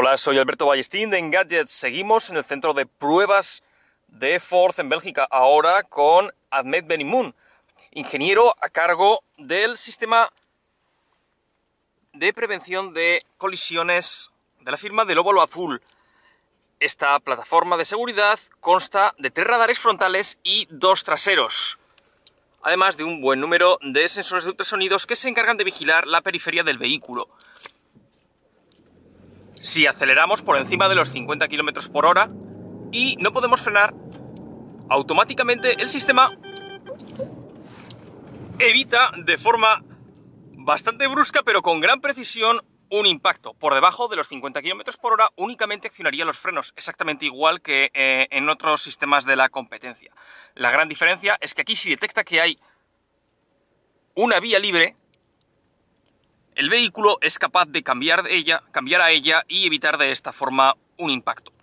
Hola, soy Alberto Ballestín de Engadget. Seguimos en el centro de pruebas de Ford en Bélgica, ahora con Ahmed Benimoun, ingeniero a cargo del sistema de prevención de colisiones de la firma del óvalo azul. Esta plataforma de seguridad consta de tres radares frontales y dos traseros, además de un buen número de sensores de ultrasonidos que se encargan de vigilar la periferia del vehículo si aceleramos por encima de los 50 km por hora y no podemos frenar, automáticamente el sistema evita de forma bastante brusca, pero con gran precisión, un impacto. Por debajo de los 50 km por hora únicamente accionaría los frenos, exactamente igual que eh, en otros sistemas de la competencia. La gran diferencia es que aquí si detecta que hay una vía libre, el vehículo es capaz de cambiar, de ella, cambiar a ella y evitar de esta forma un impacto.